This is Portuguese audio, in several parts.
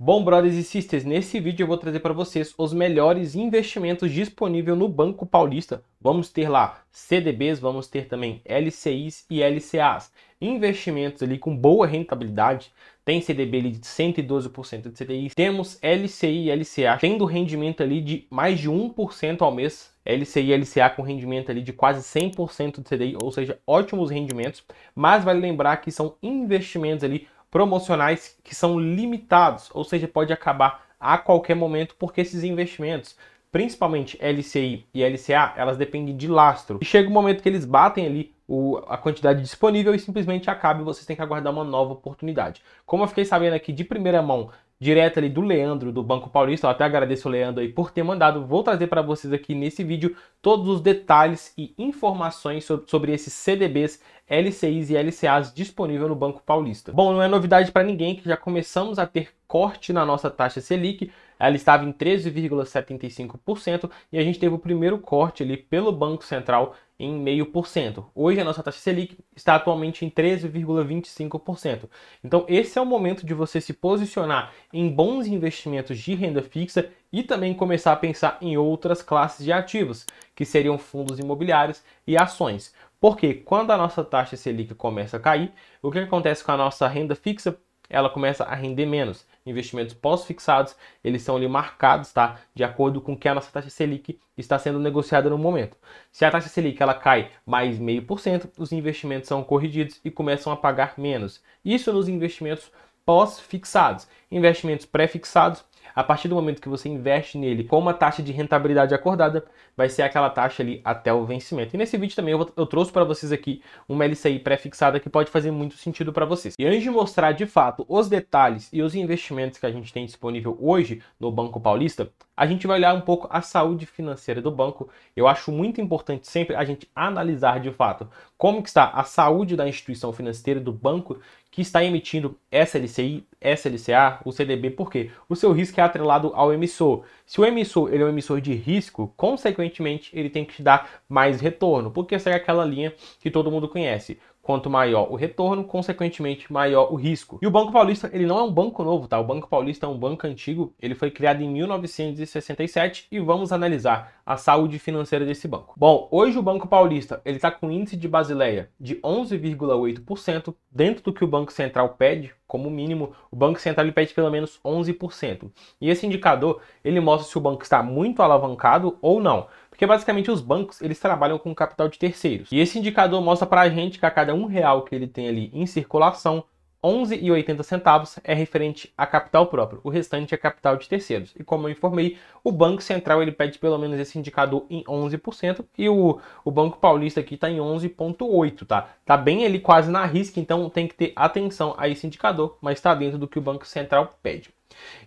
Bom, brothers e sisters, nesse vídeo eu vou trazer para vocês os melhores investimentos disponíveis no Banco Paulista. Vamos ter lá CDBs, vamos ter também LCIs e LCAs. Investimentos ali com boa rentabilidade, tem CDB ali de 112% de CDI, temos LCI e LCA tendo rendimento ali de mais de 1% ao mês, LCI e LCA com rendimento ali de quase 100% de CDI, ou seja, ótimos rendimentos, mas vale lembrar que são investimentos ali promocionais que são limitados, ou seja, pode acabar a qualquer momento, porque esses investimentos, principalmente LCI e LCA, elas dependem de lastro. E chega o um momento que eles batem ali o, a quantidade disponível e simplesmente acaba e vocês têm que aguardar uma nova oportunidade. Como eu fiquei sabendo aqui de primeira mão, direto ali do Leandro do Banco Paulista, eu até agradeço o Leandro aí por ter mandado, vou trazer para vocês aqui nesse vídeo todos os detalhes e informações sobre, sobre esses CDBs LCIs e LCAs disponível no Banco Paulista. Bom, não é novidade para ninguém que já começamos a ter corte na nossa taxa Selic, ela estava em 13,75% e a gente teve o primeiro corte ali pelo Banco Central em 0,5%. Hoje a nossa taxa Selic está atualmente em 13,25%. Então esse é o momento de você se posicionar em bons investimentos de renda fixa e também começar a pensar em outras classes de ativos, que seriam fundos imobiliários e ações. Porque quando a nossa taxa Selic começa a cair, o que acontece com a nossa renda fixa? Ela começa a render menos. Investimentos pós-fixados, eles são ali marcados, tá? De acordo com que a nossa taxa Selic está sendo negociada no momento. Se a taxa Selic ela cai mais 0,5%, os investimentos são corrigidos e começam a pagar menos. Isso nos investimentos pós-fixados. Investimentos pré-fixados a partir do momento que você investe nele com uma taxa de rentabilidade acordada, vai ser aquela taxa ali até o vencimento. E nesse vídeo também eu, eu trouxe para vocês aqui uma LCI pré-fixada que pode fazer muito sentido para vocês. E antes de mostrar de fato os detalhes e os investimentos que a gente tem disponível hoje no Banco Paulista, a gente vai olhar um pouco a saúde financeira do banco. Eu acho muito importante sempre a gente analisar de fato como que está a saúde da instituição financeira do banco que está emitindo SLCI, SLCA, o CDB, por quê? O seu risco é atrelado ao emissor. Se o emissor ele é um emissor de risco, consequentemente ele tem que te dar mais retorno, porque essa é aquela linha que todo mundo conhece quanto maior o retorno, consequentemente maior o risco. E o Banco Paulista, ele não é um banco novo, tá? O Banco Paulista é um banco antigo, ele foi criado em 1967 e vamos analisar a saúde financeira desse banco. Bom, hoje o Banco Paulista, ele tá com índice de Basileia de 11,8%, dentro do que o Banco Central pede, como mínimo, o Banco Central pede pelo menos 11%. E esse indicador, ele mostra se o banco está muito alavancado ou não. Porque basicamente os bancos, eles trabalham com capital de terceiros. E esse indicador mostra para a gente que a cada um real que ele tem ali em circulação, 11,80 centavos é referente a capital próprio, o restante é capital de terceiros. E como eu informei, o Banco Central ele pede pelo menos esse indicador em 11% e o, o Banco Paulista aqui está em 11,8, tá? Tá bem ali quase na risca, então tem que ter atenção a esse indicador, mas está dentro do que o Banco Central pede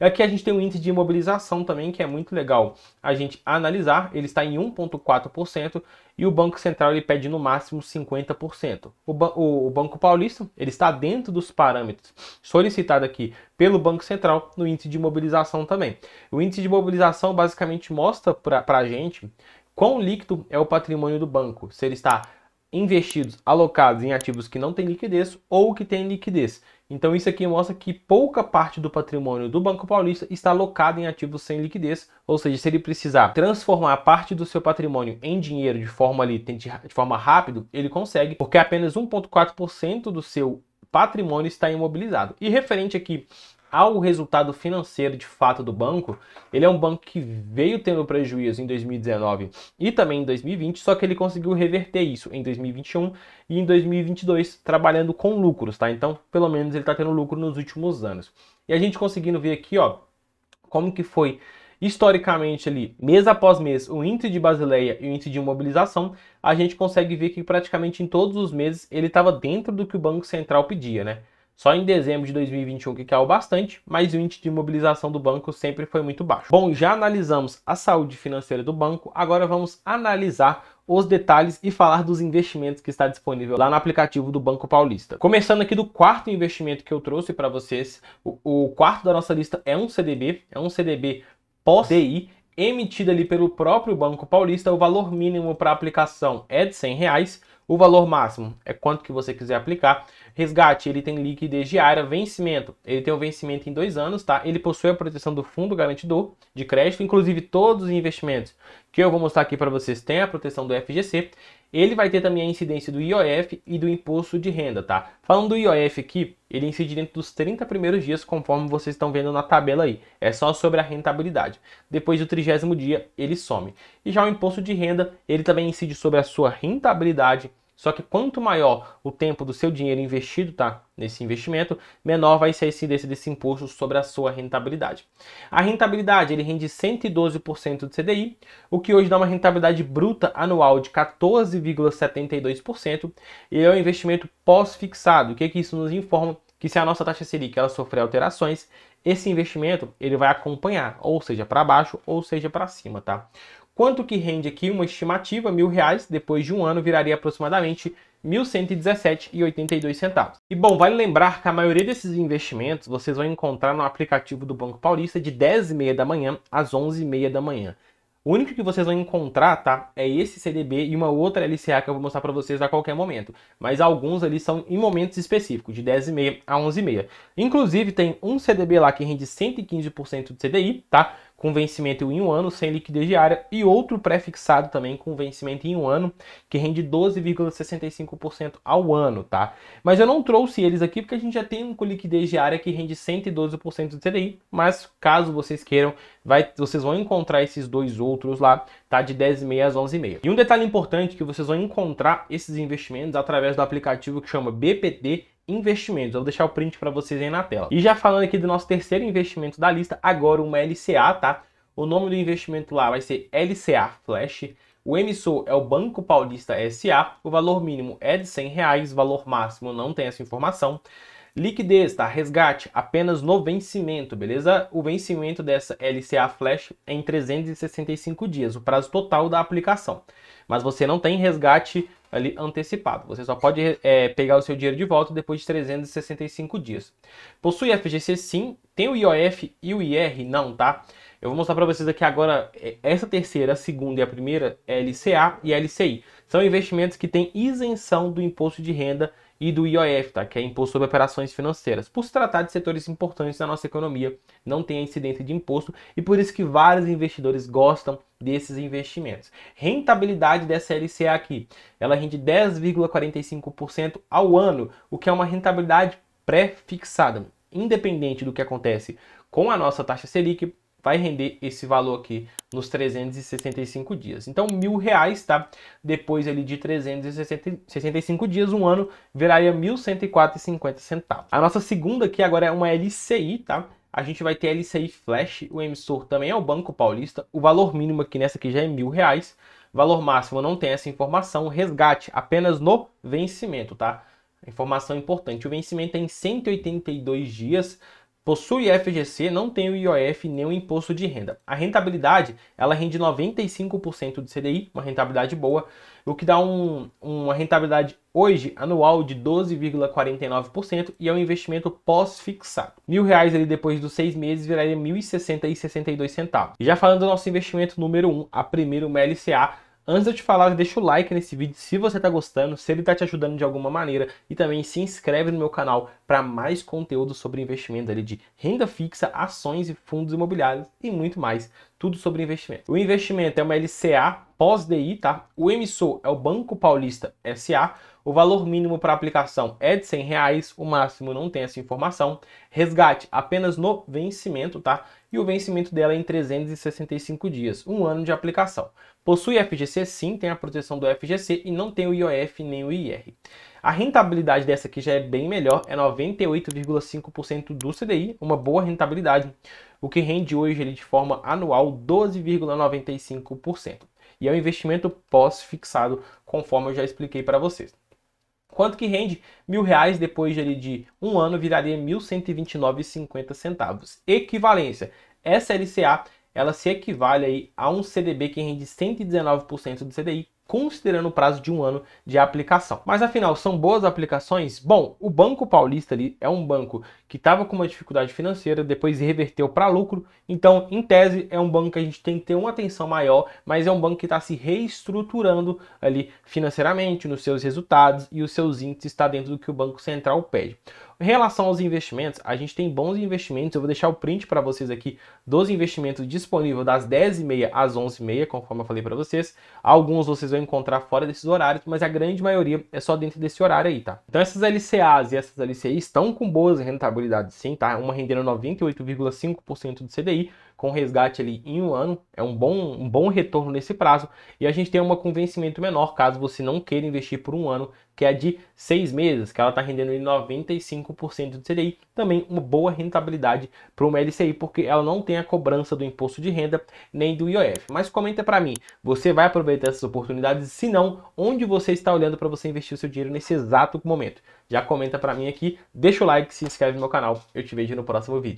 aqui a gente tem o um índice de imobilização também, que é muito legal a gente analisar. Ele está em 1,4% e o Banco Central ele pede no máximo 50%. O, ba o, o Banco Paulista ele está dentro dos parâmetros solicitados aqui pelo Banco Central no índice de imobilização também. O índice de imobilização basicamente mostra para a gente quão líquido é o patrimônio do banco, se ele está investidos, alocados em ativos que não têm liquidez ou que têm liquidez. Então isso aqui mostra que pouca parte do patrimônio do Banco Paulista está alocado em ativos sem liquidez, ou seja, se ele precisar transformar parte do seu patrimônio em dinheiro de forma ali, de forma rápida, ele consegue, porque apenas 1.4% do seu patrimônio está imobilizado. E referente aqui ao resultado financeiro de fato do banco, ele é um banco que veio tendo prejuízo em 2019 e também em 2020, só que ele conseguiu reverter isso em 2021 e em 2022, trabalhando com lucros, tá? Então, pelo menos ele está tendo lucro nos últimos anos. E a gente conseguindo ver aqui, ó, como que foi historicamente ali, mês após mês, o índice de Basileia e o índice de imobilização, a gente consegue ver que praticamente em todos os meses ele estava dentro do que o Banco Central pedia, né? Só em dezembro de 2021 que caiu bastante, mas o índice de imobilização do banco sempre foi muito baixo. Bom, já analisamos a saúde financeira do banco, agora vamos analisar os detalhes e falar dos investimentos que está disponível lá no aplicativo do Banco Paulista. Começando aqui do quarto investimento que eu trouxe para vocês, o, o, quarto da nossa lista é um CDB, é um CDB pós-DI, emitido ali pelo próprio Banco Paulista, o valor mínimo para aplicação é de R$ 100, reais, o valor máximo é quanto que você quiser aplicar. Resgate, ele tem liquidez diária. Vencimento, ele tem o um vencimento em dois anos, tá? Ele possui a proteção do fundo garantidor de crédito, inclusive todos os investimentos que eu vou mostrar aqui para vocês têm a proteção do FGC. Ele vai ter também a incidência do IOF e do imposto de renda, tá? Falando do IOF aqui, ele incide dentro dos 30 primeiros dias, conforme vocês estão vendo na tabela aí. É só sobre a rentabilidade. Depois do trigésimo dia, ele some. E já o imposto de renda, ele também incide sobre a sua rentabilidade, só que quanto maior o tempo do seu dinheiro investido tá, nesse investimento, menor vai ser esse, desse, desse imposto sobre a sua rentabilidade. A rentabilidade ele rende 112% do CDI, o que hoje dá uma rentabilidade bruta anual de 14,72%, e é um investimento pós-fixado. O que, é que isso nos informa? Que se a nossa taxa Selic ela sofrer alterações, esse investimento ele vai acompanhar, ou seja, para baixo ou seja para cima, tá? Quanto que rende aqui uma estimativa, mil reais, depois de um ano viraria aproximadamente R$ 1.117,82. E bom, vale lembrar que a maioria desses investimentos vocês vão encontrar no aplicativo do Banco Paulista de 10h30 da manhã às 11h30 da manhã. O único que vocês vão encontrar, tá, é esse CDB e uma outra LCA que eu vou mostrar para vocês a qualquer momento. Mas alguns ali são em momentos específicos, de 10h30 a 11h30. Inclusive tem um CDB lá que rende 115% do CDI, tá? com vencimento em um ano sem liquidez diária e outro pré-fixado também com vencimento em um ano que rende 12,65% ao ano, tá? Mas eu não trouxe eles aqui porque a gente já tem um com liquidez diária que rende 112% do CDI, mas caso vocês queiram, vai, vocês vão encontrar esses dois outros lá, tá? De 10,5 às 11,5. E um detalhe importante que vocês vão encontrar esses investimentos através do aplicativo que chama BPT investimentos. Eu vou deixar o print para vocês aí na tela. E já falando aqui do nosso terceiro investimento da lista, agora uma LCA, tá? O nome do investimento lá vai ser LCA Flash. O emissor é o Banco Paulista SA. O valor mínimo é de 100 reais, valor máximo não tem essa informação. Liquidez, tá? Resgate apenas no vencimento, beleza? O vencimento dessa LCA Flash é em 365 dias, o prazo total da aplicação. Mas você não tem resgate ali antecipado. Você só pode é, pegar o seu dinheiro de volta depois de 365 dias. Possui FGC sim, tem o IOF e o IR não, tá? Eu vou mostrar para vocês aqui agora é, essa terceira, a segunda e a primeira é LCA e LCI. São investimentos que têm isenção do imposto de renda e do IOF, tá? que é Imposto sobre Operações Financeiras. Por se tratar de setores importantes da nossa economia, não tem a incidência de imposto e por isso que vários investidores gostam desses investimentos. Rentabilidade dessa LCA é aqui, ela rende 10,45% ao ano, o que é uma rentabilidade pré-fixada, independente do que acontece com a nossa taxa Selic vai render esse valor aqui nos 365 dias. Então, mil reais, tá? Depois ali de 365 dias, um ano, viraria 1.104,50 centavos. A nossa segunda aqui agora é uma LCI, tá? A gente vai ter LCI Flash, o emissor também é o Banco Paulista. O valor mínimo aqui nessa aqui já é mil reais. Valor máximo não tem essa informação. Resgate apenas no vencimento, tá? Informação importante. O vencimento é em 182 dias. Possui FGC, não tem o IOF nem o imposto de renda. A rentabilidade, ela rende 95% de CDI, uma rentabilidade boa, o que dá um, uma rentabilidade hoje anual de 12,49% e é um investimento pós-fixado. Mil reais ali depois dos seis meses viraria R$ 1.060,62. Já falando do nosso investimento número 1, um, a primeiro MLCA, Antes de eu te falar, deixa o like nesse vídeo se você está gostando, se ele está te ajudando de alguma maneira e também se inscreve no meu canal para mais conteúdo sobre investimento ali de renda fixa, ações e fundos imobiliários e muito mais, tudo sobre investimento. O investimento é uma LCA pós-DI, tá? O emissor é o Banco Paulista SA, o valor mínimo para aplicação é de 100 reais, o máximo não tem essa informação. Resgate apenas no vencimento, tá? e o vencimento dela é em 365 dias, um ano de aplicação. Possui FGC sim, tem a proteção do FGC e não tem o IOF nem o IR. A rentabilidade dessa aqui já é bem melhor, é 98,5% do CDI, uma boa rentabilidade, o que rende hoje ele, de forma anual 12,95%. E é um investimento pós-fixado, conforme eu já expliquei para vocês. Quanto que rende? Mil reais depois de, de um ano viraria R$ 1.129,50. Equivalência, essa LCA ela se equivale aí a um CDB que rende 119% do CDI, considerando o prazo de um ano de aplicação. Mas afinal, são boas aplicações? Bom, o Banco Paulista ali é um banco que estava com uma dificuldade financeira, depois reverteu para lucro. Então, em tese, é um banco que a gente tem que ter uma atenção maior, mas é um banco que está se reestruturando ali financeiramente, nos seus resultados e os seus índices está dentro do que o Banco Central pede. Em relação aos investimentos, a gente tem bons investimentos. Eu vou deixar o print para vocês aqui dos investimentos disponíveis das 10h30 às 11h30, conforme eu falei para vocês. Alguns vocês vão encontrar fora desses horários, mas a grande maioria é só dentro desse horário aí, tá? Então essas LCAs e essas LCIs estão com boas rentabilidades rentabilidade sim, tá? Uma rendendo 98,5% do CDI com resgate ali em um ano, é um bom, um bom retorno nesse prazo, e a gente tem uma convencimento menor, caso você não queira investir por um ano, que é a de seis meses, que ela está rendendo 95% de CDI, também uma boa rentabilidade para uma LCI, porque ela não tem a cobrança do imposto de renda nem do IOF. Mas comenta para mim, você vai aproveitar essas oportunidades? Se não, onde você está olhando para você investir o seu dinheiro nesse exato momento? Já comenta para mim aqui, deixa o like, se inscreve no meu canal, eu te vejo no próximo vídeo.